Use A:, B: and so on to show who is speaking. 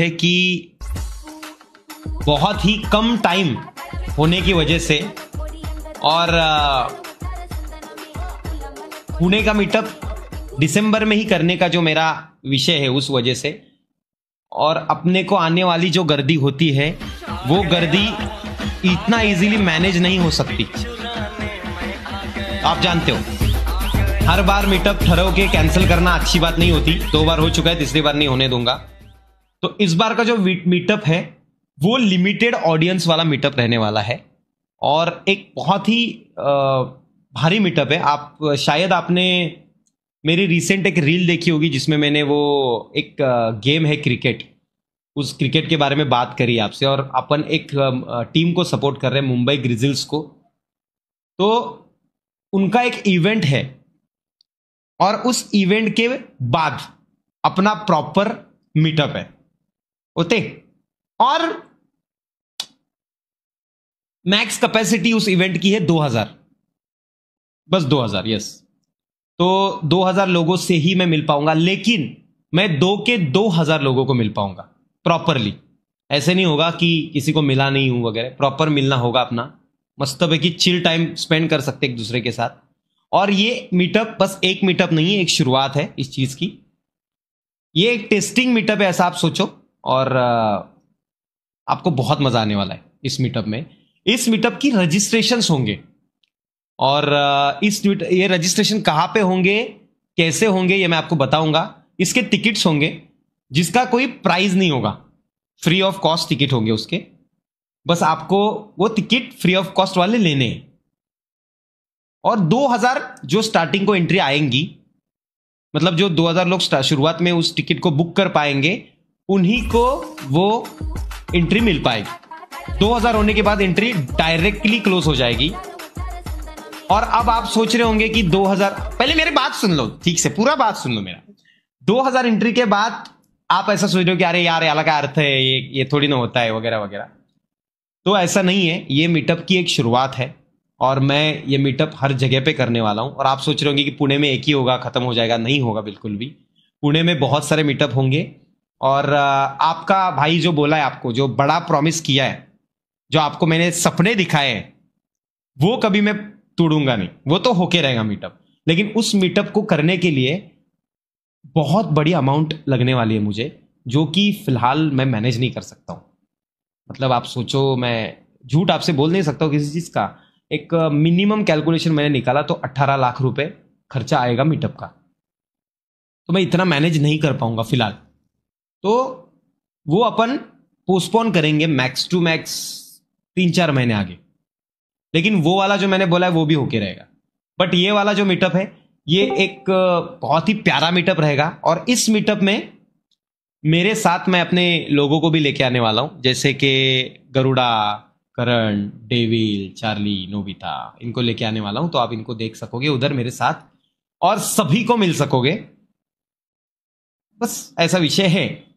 A: है कि बहुत ही कम टाइम होने की वजह से और पुणे का मीटअप दिसंबर में ही करने का जो मेरा विषय है उस वजह से और अपने को आने वाली जो गर्दी होती है वो गर्दी इतना इजीली मैनेज नहीं हो सकती आप जानते हो हर बार मीटअप ठहरो के कैंसिल करना अच्छी बात नहीं होती दो बार हो चुका है तीसरी बार नहीं होने दूंगा तो इस बार का जो मीटअप है वो लिमिटेड ऑडियंस वाला मीटअप रहने वाला है और एक बहुत ही भारी मीटअप है आप शायद आपने मेरी रिसेंट एक रील देखी होगी जिसमें मैंने वो एक गेम है क्रिकेट उस क्रिकेट के बारे में बात करी आपसे और अपन एक टीम को सपोर्ट कर रहे हैं मुंबई ग्रिजिल्स को तो उनका एक इवेंट है और उस इवेंट के बाद अपना प्रॉपर मीटअप है होते और मैक्स कैपेसिटी उस इवेंट की है 2000 बस 2000 यस तो 2000 लोगों से ही मैं मिल पाऊंगा लेकिन मैं दो के 2000 लोगों को मिल पाऊंगा प्रॉपरली ऐसे नहीं होगा कि किसी को मिला नहीं हूं वगैरह प्रॉपर मिलना होगा अपना मस्तब है कि चिल टाइम स्पेंड कर सकते एक दूसरे के साथ और ये मीटअप बस एक मीटअप नहीं है एक शुरुआत है इस चीज की ये एक टेस्टिंग मीटअप है ऐसा आप सोचो और आपको बहुत मज़ा आने वाला है इस मीटअप में इस मीटअप की रजिस्ट्रेशन होंगे और इस ये रजिस्ट्रेशन कहाँ पे होंगे कैसे होंगे ये मैं आपको बताऊंगा इसके टिकट्स होंगे जिसका कोई प्राइस नहीं होगा फ्री ऑफ कॉस्ट टिकट होंगे उसके बस आपको वो टिकट फ्री ऑफ कॉस्ट वाले लेने हैं और 2000 जो स्टार्टिंग को एंट्री आएंगी मतलब जो 2000 लोग शुरुआत में उस टिकट को बुक कर पाएंगे उन्हीं को वो एंट्री मिल पाएगी 2000 होने के बाद एंट्री डायरेक्टली क्लोज हो जाएगी और अब आप सोच रहे होंगे कि 2000 पहले मेरी बात सुन लो ठीक से पूरा बात सुन लो मेरा 2000 एंट्री के बाद आप ऐसा सोच रहे हो कि अरे यार अलग अर्थ है ये ये थोड़ी ना होता है वगैरह वगैरह तो ऐसा नहीं है ये मीटअप की एक शुरुआत है और मैं ये मीटअप हर जगह पे करने वाला हूँ और आप सोच रहे होंगे कि पुणे में एक ही होगा खत्म हो जाएगा नहीं होगा बिल्कुल भी पुणे में बहुत सारे मीटअप होंगे और आपका भाई जो बोला है आपको जो बड़ा प्रॉमिस किया है जो आपको मैंने सपने दिखाए हैं वो कभी मैं तोड़ूंगा नहीं वो तो होके रहेगा मीटअप लेकिन उस मीटअप को करने के लिए बहुत बड़ी अमाउंट लगने वाली है मुझे जो कि फिलहाल मैं मैनेज नहीं कर सकता हूँ मतलब आप सोचो मैं झूठ आपसे बोल नहीं सकता हूँ किसी चीज़ का एक मिनिमम कैलकुलेशन मैंने निकाला तो 18 लाख रुपए खर्चा आएगा मीटअप का तो मैं इतना मैनेज नहीं कर पाऊंगा फिलहाल तो वो अपन पोस्टपोन करेंगे मैक्स टू मैक्स तीन चार महीने आगे लेकिन वो वाला जो मैंने बोला है वो भी होके रहेगा बट ये वाला जो मीटअप है ये एक बहुत ही प्यारा मीटअप रहेगा और इस मीटअप में मेरे साथ मैं अपने लोगों को भी लेके आने वाला हूँ जैसे कि Garuda Karan Devil Charlie Nobita इनको लेके आने वाला हूँ तो आप इनको देख सकोगे उधर मेरे साथ और सभी को मिल सकोगे बस ऐसा विषय है